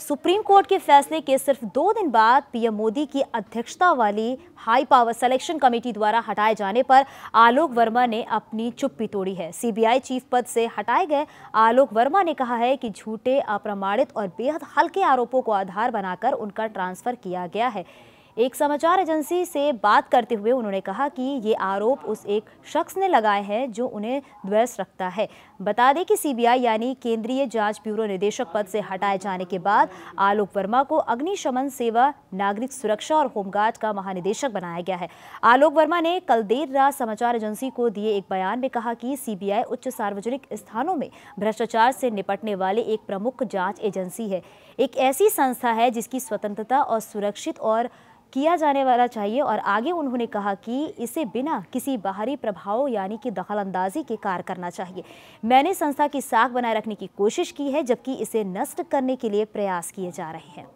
supreme court के फैसले के सिर्फ दो दिन बाद पीएम मोदी की अध्यक्षता वाली हाई पावर सिलेक्शन कमेटी द्वारा हटाए जाने पर आलोक वर्मा ने अपनी चुप्पी तोड़ी है सीबीआई चीफ पद से हटाए गए आलोक वर्मा ने कहा है कि झूठे अप्रमाणित और बेहद हल्के आरोपों को आधार बनाकर उनका ट्रांसफर किया गया है एक समाचार एजेंसी से बात करते हुए उन्होंने कहा कि ये आरोप उस एक शख्स ने लगाए हैं जो उन्हें द्वेष रखता है बता दें कि सीबीआई यानी केंद्रीय जांच ब्यूरो निदेशक पद से हटाए जाने के बाद आलोक वर्मा को अग्निशमन सेवा नागरिक सुरक्षा और होमगार्ड का महानिदेशक बनाया गया है आलोक वर्मा ने कल देर रात समाचार एजेंसी को दिए एक बयान में कहा कि सीबीआई उच्च सार्वजनिक स्थानों में भ्रष्टाचार से निपटने वाली एक प्रमुख जांच एजेंसी है एक ऐसी संस्था है जिसकी स्वतंत्रता और सुरक्षित और किया जाने वाला चाहिए और आगे उन्होंने कहा कि इसे बिना किसी बाहरी प्रभाव यानी कि दखल अंदाजी के कार्य करना चाहिए मैंने संस्था की साख बनाए रखने की कोशिश की है जबकि इसे नष्ट करने के लिए प्रयास किए जा रहे हैं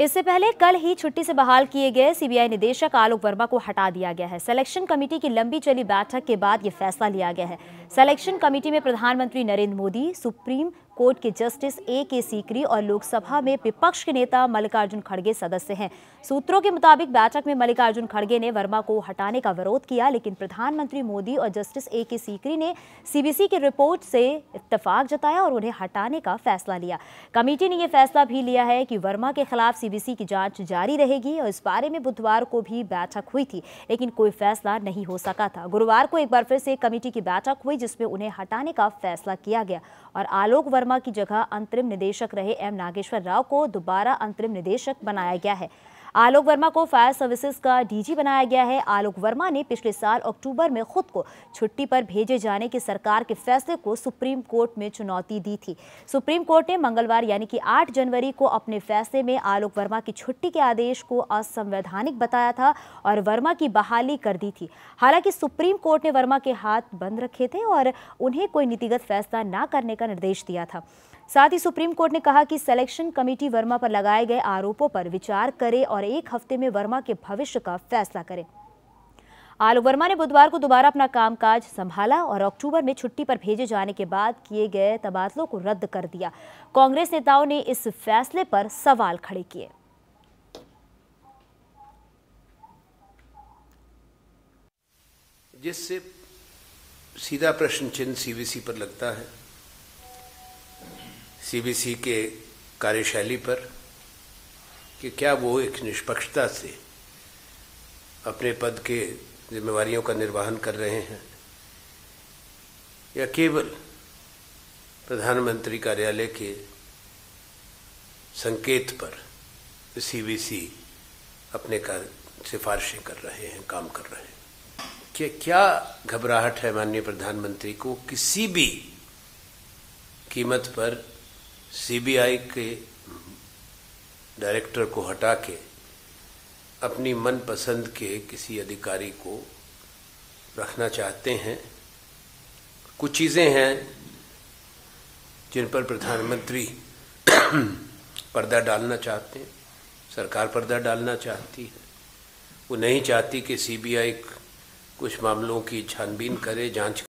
इससे पहले कल ही छुट्टी से बहाल किए गए सीबीआई निदेशक आलोक वर्मा को हटा दिया गया है सिलेक्शन कमेटी की लंबी चली बैठक के बाद ये फैसला लिया गया है सिलेक्शन कमेटी में प्रधानमंत्री नरेंद्र मोदी सुप्रीम कोर्ट के जस्टिस ए के सीकरी और लोकसभा में विपक्ष के नेता मल्लिकार्जुन खड़गे सदस्य हैं सूत्रों के मुताबिक बैठक में मल्लिकार्जुन खड़गे ने वर्मा को हटाने का विरोध किया लेकिन प्रधानमंत्री मोदी और जस्टिस ए के सीकरी ने सीबीसी की रिपोर्ट से इतफाक जताया और उन्हें हटाने का फैसला लिया कमेटी ने यह फैसला भी लिया है कि वर्मा के खिलाफ सीबीसी की जांच जारी रहेगी और इस बारे में बुधवार को भी बैठक हुई थी लेकिन कोई फैसला नहीं हो सका था गुरुवार को एक बार फिर से कमेटी की बैठक हुई जिसमें उन्हें हटाने का फैसला किया गया और आलोक वर्मा शर्मा की जगह अंतरिम निदेशक रहे एम नागेश्वर राव को दोबारा अंतरिम निदेशक बनाया गया है आलोक वर्मा को फायर सर्विसेज का डीजी बनाया गया है आलोक वर्मा ने पिछले साल अक्टूबर में खुद को छुट्टी पर भेजे जाने के सरकार के फैसले को सुप्रीम कोर्ट में चुनौती दी थी सुप्रीम कोर्ट ने मंगलवार यानी कि 8 जनवरी को अपने फैसले में आलोक वर्मा की छुट्टी के आदेश को असंवैधानिक बताया था और वर्मा की बहाली कर दी थी हालांकि सुप्रीम कोर्ट ने वर्मा के हाथ बंद रखे थे और उन्हें कोई नीतिगत फैसला ना करने का निर्देश दिया था साथ ही सुप्रीम कोर्ट ने कहा कि सिलेक्शन कमेटी वर्मा पर लगाए गए आरोपों पर विचार करे और एक हफ्ते में वर्मा के भविष्य का फैसला करे आलोक वर्मा ने बुधवार को दोबारा अपना कामकाज संभाला और अक्टूबर में छुट्टी पर भेजे जाने के बाद किए गए तबादलों को रद्द कर दिया कांग्रेस नेताओं ने इस फैसले पर सवाल खड़े किए जिससे सीधा प्रश्न चिन्ह सीवीसी पर लगता है सीबीसी के कार्यशैली पर कि क्या वो एक निष्पक्षता से अपने पद के जिम्मेवारियों का निर्वहन कर रहे हैं या केवल प्रधानमंत्री कार्यालय के संकेत पर सीबीसी अपने का सिफारिशें कर रहे हैं काम कर रहे हैं कि क्या घबराहट है माननीय प्रधानमंत्री को किसी भी कीमत पर सीबीआई के डायरेक्टर को हटा के अपनी मनपसंद के किसी अधिकारी को रखना चाहते हैं कुछ चीज़ें हैं जिन पर प्रधानमंत्री पर्दा डालना चाहते हैं सरकार पर्दा डालना चाहती है वो नहीं चाहती कि सीबीआई कुछ मामलों की छानबीन करे जांच